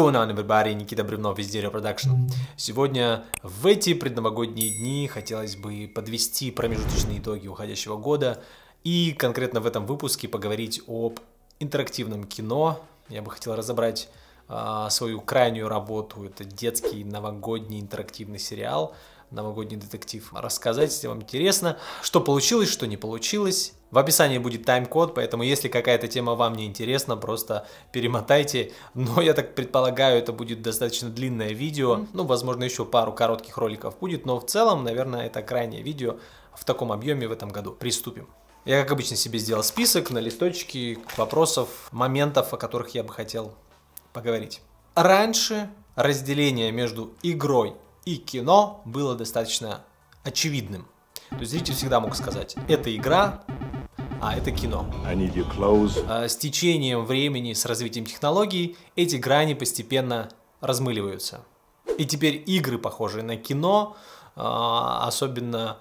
going on, everybody? Никита Бревнов из Дерево Продакшн. Сегодня в эти предновогодние дни хотелось бы подвести промежуточные итоги уходящего года и конкретно в этом выпуске поговорить об интерактивном кино. Я бы хотел разобрать э, свою крайнюю работу. Это детский новогодний интерактивный сериал – новогодний детектив, рассказать, если вам интересно, что получилось, что не получилось. В описании будет тайм-код, поэтому если какая-то тема вам не интересна, просто перемотайте. Но я так предполагаю, это будет достаточно длинное видео. Ну, возможно, еще пару коротких роликов будет, но в целом, наверное, это крайнее видео в таком объеме в этом году. Приступим. Я, как обычно, себе сделал список на листочке вопросов, моментов, о которых я бы хотел поговорить. Раньше разделение между игрой и кино было достаточно очевидным. То есть зритель всегда мог сказать, это игра, а это кино. А с течением времени, с развитием технологий, эти грани постепенно размыливаются. И теперь игры, похожие на кино, а, особенно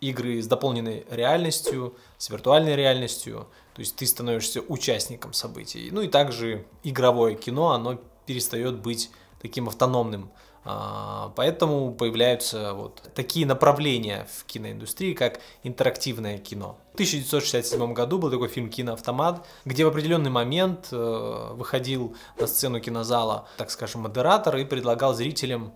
игры с дополненной реальностью, с виртуальной реальностью, то есть ты становишься участником событий. Ну и также игровое кино, оно перестает быть таким автономным. А, поэтому появляются вот такие направления в киноиндустрии, как интерактивное кино. В 1967 году был такой фильм «Киноавтомат», где в определенный момент э, выходил на сцену кинозала, так скажем, модератор и предлагал зрителям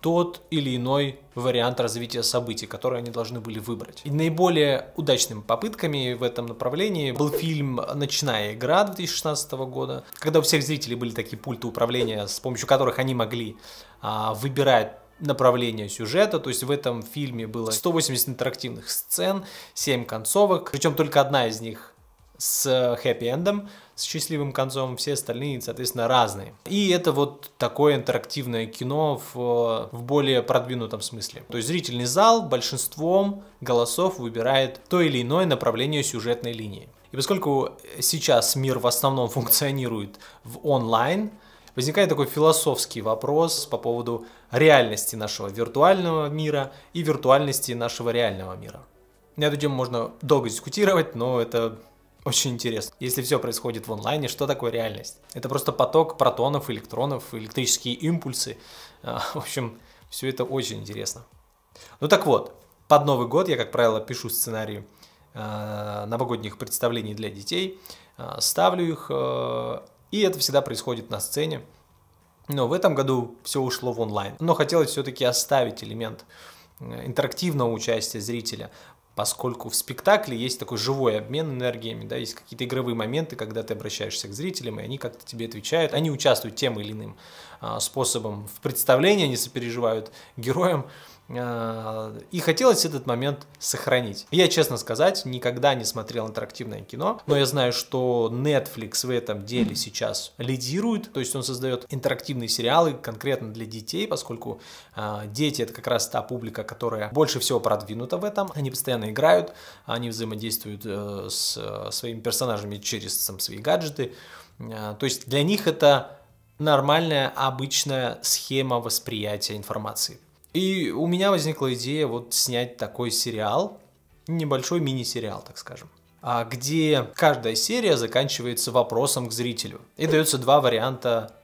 тот или иной вариант развития событий, которые они должны были выбрать. И наиболее удачными попытками в этом направлении был фильм «Ночная игра» 2016 года, когда у всех зрителей были такие пульты управления, с помощью которых они могли а, выбирать направление сюжета, то есть в этом фильме было 180 интерактивных сцен, 7 концовок, причем только одна из них с э, хэппи-эндом, с счастливым концом, все остальные, соответственно, разные. И это вот такое интерактивное кино в, в более продвинутом смысле. То есть зрительный зал большинством голосов выбирает то или иное направление сюжетной линии. И поскольку сейчас мир в основном функционирует в онлайн, возникает такой философский вопрос по поводу реальности нашего виртуального мира и виртуальности нашего реального мира. На эту тему можно долго дискутировать, но это очень интересно. Если все происходит в онлайне, что такое реальность? Это просто поток протонов, электронов, электрические импульсы. А, в общем, все это очень интересно. Ну так вот, под Новый год я, как правило, пишу сценарии а, новогодних представлений для детей, а, ставлю их, и это всегда происходит на сцене. Но в этом году все ушло в онлайн. Но хотелось все-таки оставить элемент э, интерактивного участия зрителя, поскольку в спектакле есть такой живой обмен энергиями, да, есть какие-то игровые моменты, когда ты обращаешься к зрителям, и они как-то тебе отвечают, они участвуют тем или иным а, способом в представлении, они сопереживают героям, Э, и хотелось этот момент сохранить. Я, честно сказать, никогда не смотрел интерактивное кино, но я знаю, что Netflix в этом деле сейчас лидирует, то есть он создает интерактивные сериалы конкретно для детей, поскольку э, дети это как раз та публика, которая больше всего продвинута в этом. Они постоянно играют, они взаимодействуют э, с своими персонажами через там, свои гаджеты. То есть для них это нормальная обычная схема восприятия информации. И у меня возникла идея вот снять такой сериал, небольшой мини-сериал, так скажем а где каждая серия заканчивается вопросом к зрителю. И дается два варианта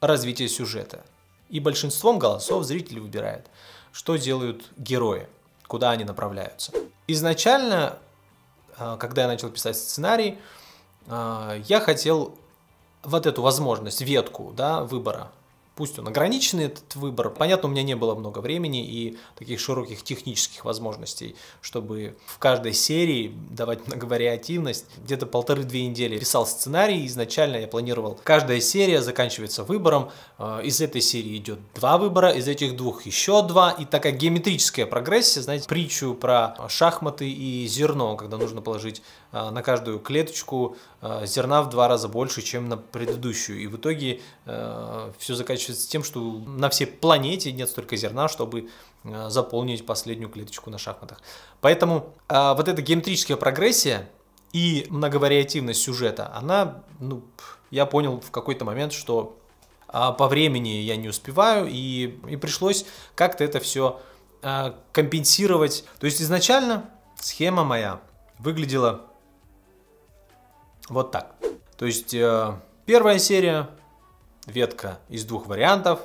развития сюжета. И большинством голосов зрители выбирают, что делают герои, куда они направляются. Изначально, а, когда я начал писать сценарий, а, я хотел вот эту возможность, ветку да, выбора Пусть он ограниченный, этот выбор. Понятно, у меня не было много времени и таких широких технических возможностей, чтобы в каждой серии давать многовариативность. Где-то полторы-две недели писал сценарий. Изначально я планировал, каждая серия заканчивается выбором. Э, из этой серии идет два выбора, из этих двух еще два. И такая геометрическая прогрессия, знаете, притчу про шахматы и зерно, когда нужно положить э, на каждую клеточку Э, зерна в два раза больше, чем на предыдущую. И в итоге э, все заканчивается тем, что на всей планете нет столько зерна, чтобы э, заполнить последнюю клеточку на шахматах. Поэтому вот эта геометрическая прогрессия и многовариативность сюжета, она, ну, я понял в какой-то момент, что а, по времени я не успеваю, и, и пришлось как-то это все компенсировать. То есть изначально схема моя выглядела вот так. То есть э, первая серия, ветка из двух вариантов,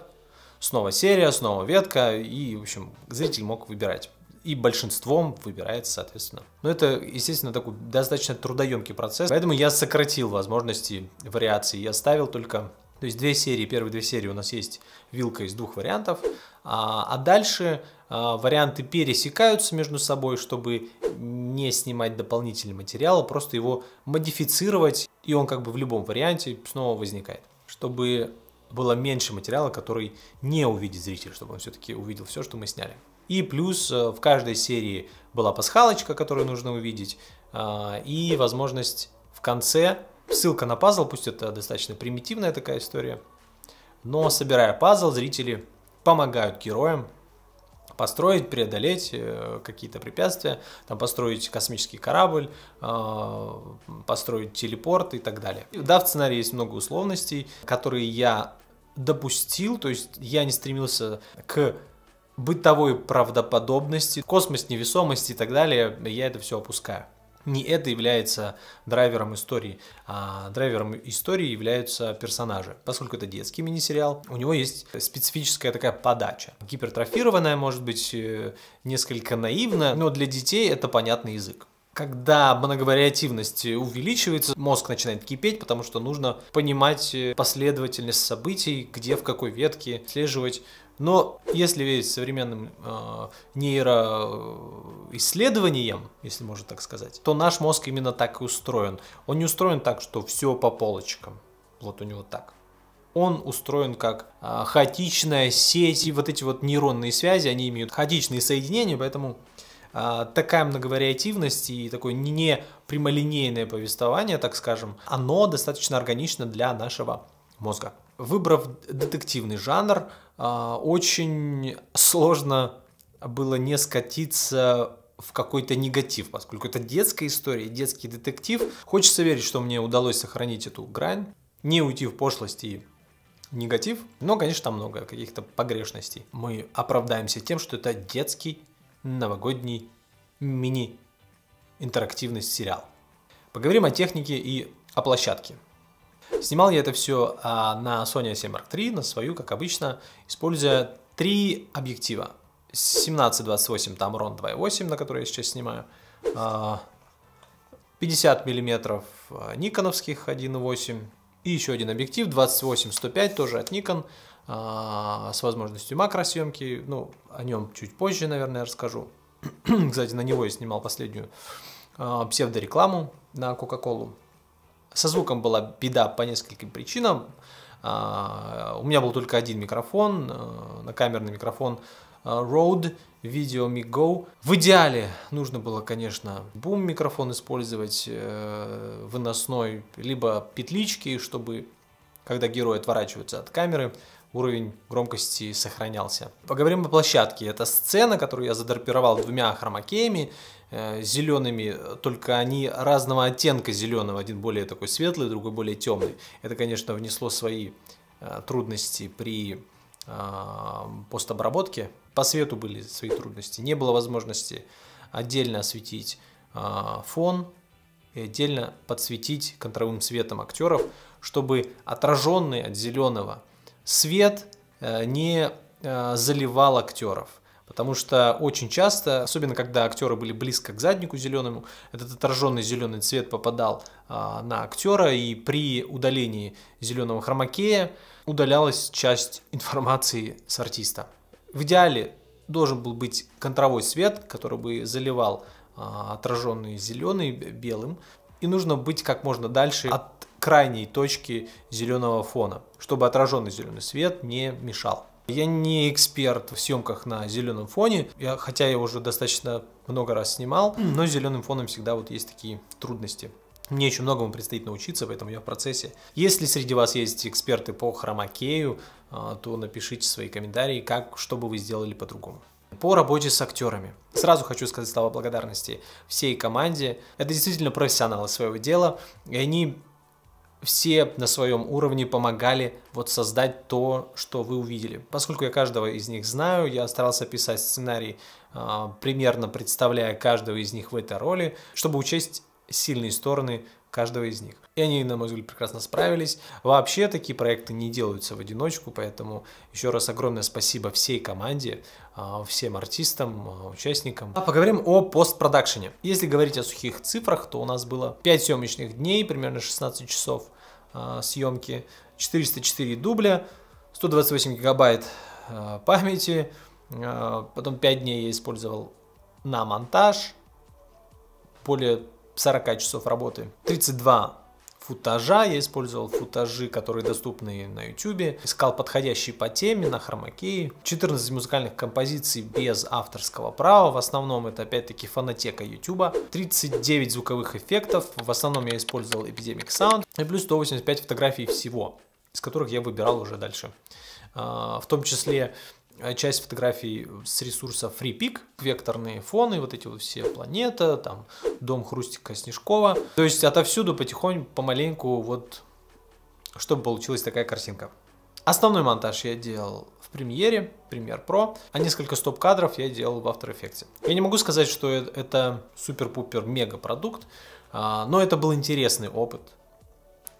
снова серия, снова ветка, и, в общем, зритель мог выбирать. И большинством выбирается, соответственно. Но это, естественно, такой достаточно трудоемкий процесс, поэтому я сократил возможности вариации, Я ставил только... То есть две серии, первые две серии у нас есть вилка из двух вариантов, а, а дальше а, варианты пересекаются между собой, чтобы не снимать дополнительный материал, а просто его модифицировать, и он как бы в любом варианте снова возникает. Чтобы было меньше материала, который не увидит зритель, чтобы он все-таки увидел все, что мы сняли. И плюс э, в каждой серии была пасхалочка, которую нужно увидеть, а, и возможность в конце, ссылка на пазл, пусть это достаточно примитивная такая история, но собирая пазл, зрители помогают героям построить, преодолеть э, какие-то препятствия, там, построить космический корабль, э, построить телепорт и так далее. Да, в сценарии есть много условностей, которые я допустил, то есть я не стремился к бытовой правдоподобности, космос, невесомости и так далее, я это все опускаю не это является драйвером истории, а драйвером истории являются персонажи. Поскольку это детский мини-сериал, у него есть специфическая такая подача. Гипертрофированная, может быть, э, несколько наивная, но для детей это понятный язык. Когда многовариативность увеличивается, мозг начинает кипеть, потому что нужно понимать э, последовательность событий, где, в какой ветке, слеживать но если верить современным э, нейроисследованиям, если можно так сказать, то наш мозг именно так и устроен. Он не устроен так, что все по полочкам. Вот у него так. Он устроен как э, хаотичная сеть, и вот эти вот нейронные связи, они имеют хаотичные соединения, поэтому э, такая многовариативность и такое не прямолинейное повествование, так скажем, оно достаточно органично для нашего мозга. Выбрав детективный жанр, а, очень сложно было не скатиться в какой-то негатив, поскольку это детская история, детский детектив. Хочется верить, что мне удалось сохранить эту грань, не уйти в пошлости и негатив, но, конечно, там много каких-то погрешностей. Мы оправдаемся тем, что это детский новогодний мини-интерактивный сериал. Поговорим о технике и о площадке. Снимал я это все а, на Sony 7 Mark III, на свою, как обычно, используя три объектива. 17-28 Tamron 2.8, на который я сейчас снимаю, 50 а, мм а, никоновских 1.8 и еще один объектив 28-105, тоже от Nikon, с возможностью макросъемки, ну, о нем чуть позже, наверное, расскажу. Кстати, на него я снимал последнюю псевдорекламу на Coca-Cola. Со звуком была беда по нескольким причинам. А, у меня был только один микрофон, э, на камерный микрофон э, Rode Video Mi Go. В идеале нужно было, конечно, бум микрофон использовать э, выносной, либо петлички, чтобы когда герой отворачивается от камеры, уровень громкости сохранялся. Поговорим о площадке. Это сцена, которую я задорпировал двумя хромакеями. Э, зелеными, только они разного оттенка зеленого, один более такой светлый, другой более темный. Это, конечно, внесло свои э, трудности при э, постобработке. По свету были свои трудности. Не было возможности отдельно осветить фон и отдельно подсветить контровым цветом актеров, чтобы отраженный от зеленого свет не заливал актеров потому что очень часто, особенно когда актеры были близко к заднику зеленому, этот отраженный зеленый цвет попадал а, на актера, и при удалении зеленого хромакея удалялась часть информации с артиста. В идеале должен был быть контровой свет, который бы заливал а, отраженный зеленый белым, и нужно быть как можно дальше от крайней точки зеленого фона, чтобы отраженный зеленый свет не мешал. Я не эксперт в съемках на зеленом фоне, я, хотя я уже достаточно много раз снимал, но с зеленым фоном всегда вот есть такие трудности. Мне еще многому предстоит научиться, поэтому я в процессе. Если среди вас есть эксперты по хромакею, а, то напишите свои комментарии, как, что бы вы сделали по-другому. По работе с актерами. Сразу хочу сказать слова благодарности всей команде. Это действительно профессионалы своего дела, и они все на своем уровне помогали вот создать то, что вы увидели. Поскольку я каждого из них знаю, я старался писать сценарий, а, примерно представляя каждого из них в этой роли, чтобы учесть сильные стороны каждого из них и они, на мой взгляд, прекрасно справились. Вообще такие проекты не делаются в одиночку, поэтому еще раз огромное спасибо всей команде, а, всем артистам, а, участникам. А поговорим о постпродакшене. Если говорить о сухих цифрах, то у нас было 5 съемочных дней, примерно 16 часов а, съемки, 404 дубля, 128 гигабайт памяти, потом 5 дней я использовал на монтаж, более 40 часов работы, 32 футажа, я использовал футажи, которые доступны на YouTube, искал подходящие по теме на хромакеи. 14 музыкальных композиций без авторского права, в основном это опять-таки фанатека YouTube, 39 звуковых эффектов, в основном я использовал Epidemic Sound, и плюс 185 фотографий всего, из которых я выбирал уже дальше. А, в том числе Э, часть фотографий с ресурса FreePic, векторные фоны, вот эти вот все планета, там дом Хрустика Снежкова. То есть отовсюду потихоньку, помаленьку, вот, чтобы получилась такая картинка. Основной монтаж я делал в премьере, Premiere Pro, а несколько стоп-кадров я делал в After Effects. Я не могу сказать, что э, это супер-пупер мега продукт, а, но это был интересный опыт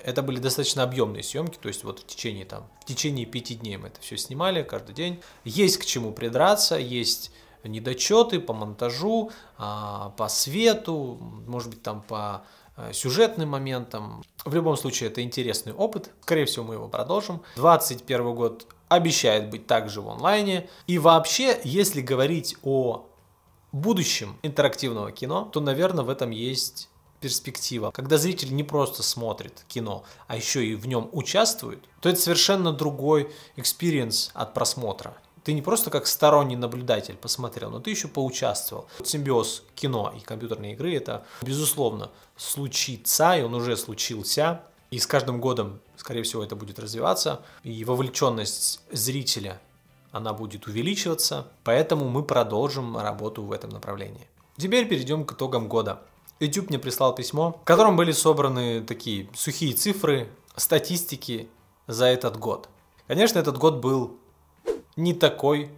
это были достаточно объемные съемки, то есть вот в течение там, в течение пяти дней мы это все снимали каждый день. Есть к чему придраться, есть недочеты по монтажу, а, по свету, может быть там по э, сюжетным моментам. В любом случае это интересный опыт, скорее всего мы его продолжим. 21 год обещает быть также в онлайне. И вообще, если говорить о будущем интерактивного кино, то, наверное, в этом есть перспектива, когда зритель не просто смотрит кино, а еще и в нем участвует, то это совершенно другой экспириенс от просмотра. Ты не просто как сторонний наблюдатель посмотрел, но ты еще поучаствовал. Симбиоз кино и компьютерной игры это, безусловно, случится, и он уже случился. И с каждым годом, скорее всего, это будет развиваться. И вовлеченность зрителя, она будет увеличиваться. Поэтому мы продолжим работу в этом направлении. Теперь перейдем к итогам года. YouTube мне прислал письмо, в котором были собраны такие сухие цифры, статистики за этот год. Конечно, этот год был не такой,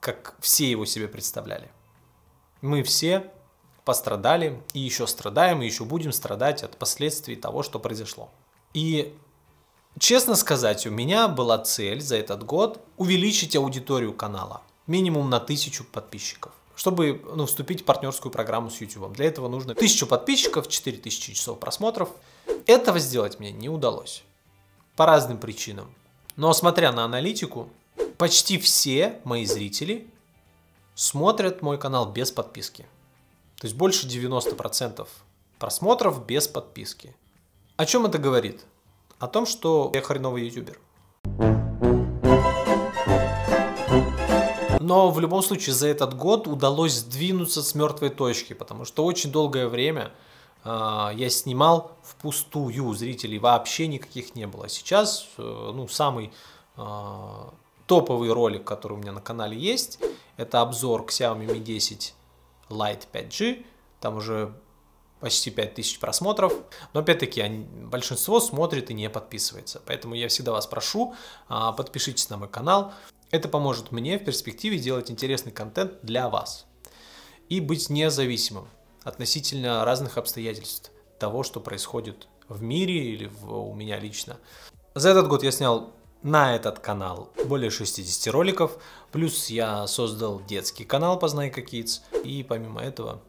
как все его себе представляли. Мы все пострадали и еще страдаем, и еще будем страдать от последствий того, что произошло. И Честно сказать, у меня была цель за этот год увеличить аудиторию канала минимум на тысячу подписчиков чтобы ну, вступить в партнерскую программу с YouTube. Для этого нужно 1000 подписчиков, 4000 часов просмотров. Этого сделать мне не удалось. По разным причинам. Но смотря на аналитику, почти все мои зрители смотрят мой канал без подписки. То есть больше 90% просмотров без подписки. О чем это говорит? О том, что я хреновый ютубер. Но в любом случае за этот год удалось сдвинуться с мертвой точки, потому что очень долгое время э, я снимал впустую, зрителей вообще никаких не было. А сейчас, э, ну, самый э, топовый ролик, который у меня на канале есть, это обзор Xiaomi Mi 10 Lite 5G, там уже почти 5000 просмотров, но опять-таки большинство смотрит и не подписывается. Поэтому я всегда вас прошу, подпишитесь на мой канал, это поможет мне в перспективе делать интересный контент для вас и быть независимым относительно разных обстоятельств того, что происходит в мире или в, у меня лично. За этот год я снял на этот канал более 60 роликов, плюс я создал детский канал Познайка Kids, и помимо этого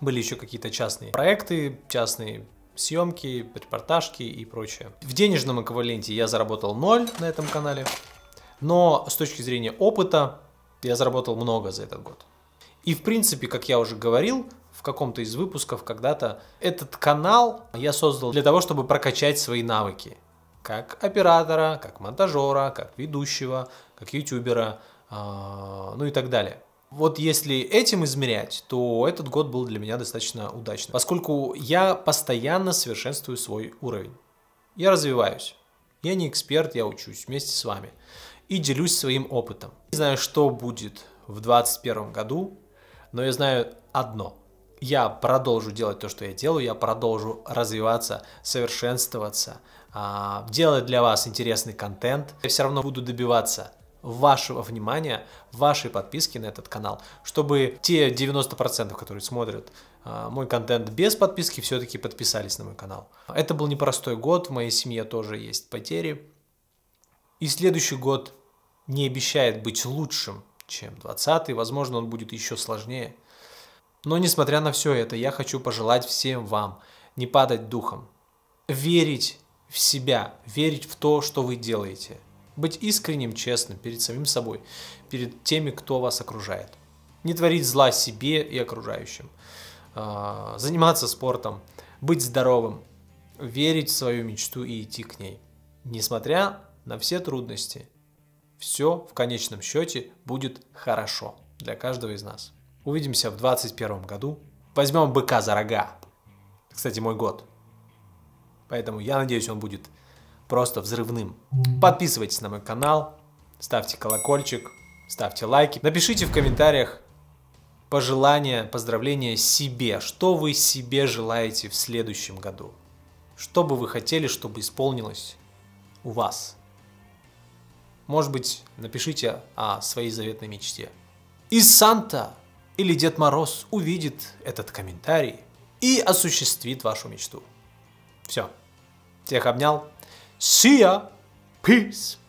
были еще какие-то частные проекты, частные съемки, репортажки и прочее. В денежном эквиваленте я заработал 0 на этом канале, но с точки зрения опыта я заработал много за этот год. И в принципе, как я уже говорил, в каком-то из выпусков когда-то этот канал я создал для того, чтобы прокачать свои навыки. Как оператора, как монтажера, как ведущего, как ютубера, а, ну и так далее. Вот если этим измерять, то этот год был для меня достаточно удачным, поскольку я постоянно совершенствую свой уровень. Я развиваюсь. Я не эксперт, я учусь вместе с вами и делюсь своим опытом. Не знаю, что будет в 2021 году, но я знаю одно. Я продолжу делать то, что я делаю, я продолжу развиваться, совершенствоваться, а, делать для вас интересный контент. Я все равно буду добиваться вашего внимания, вашей подписки на этот канал, чтобы те 90%, которые смотрят а, мой контент без подписки, все-таки подписались на мой канал. Это был непростой год, в моей семье тоже есть потери. И следующий год не обещает быть лучшим, чем 20-й, возможно, он будет еще сложнее. Но несмотря на все это, я хочу пожелать всем вам не падать духом, верить в себя, верить в то, что вы делаете, быть искренним, честным перед самим собой, перед теми, кто вас окружает. Не творить зла себе и окружающим. А, заниматься спортом, быть здоровым, верить в свою мечту и идти к ней, несмотря на все трудности – все в конечном счете будет хорошо для каждого из нас. Увидимся в 2021 году. Возьмем быка за рога. Кстати, мой год. Поэтому я надеюсь, он будет просто взрывным. Подписывайтесь на мой канал, ставьте колокольчик, ставьте лайки. Напишите в комментариях пожелания, поздравления себе. Что вы себе желаете в следующем году? Что бы вы хотели, чтобы исполнилось у вас? Может быть, напишите о своей заветной мечте. И Санта или Дед Мороз увидит этот комментарий и осуществит вашу мечту. Все. Всех обнял. See ya. Peace.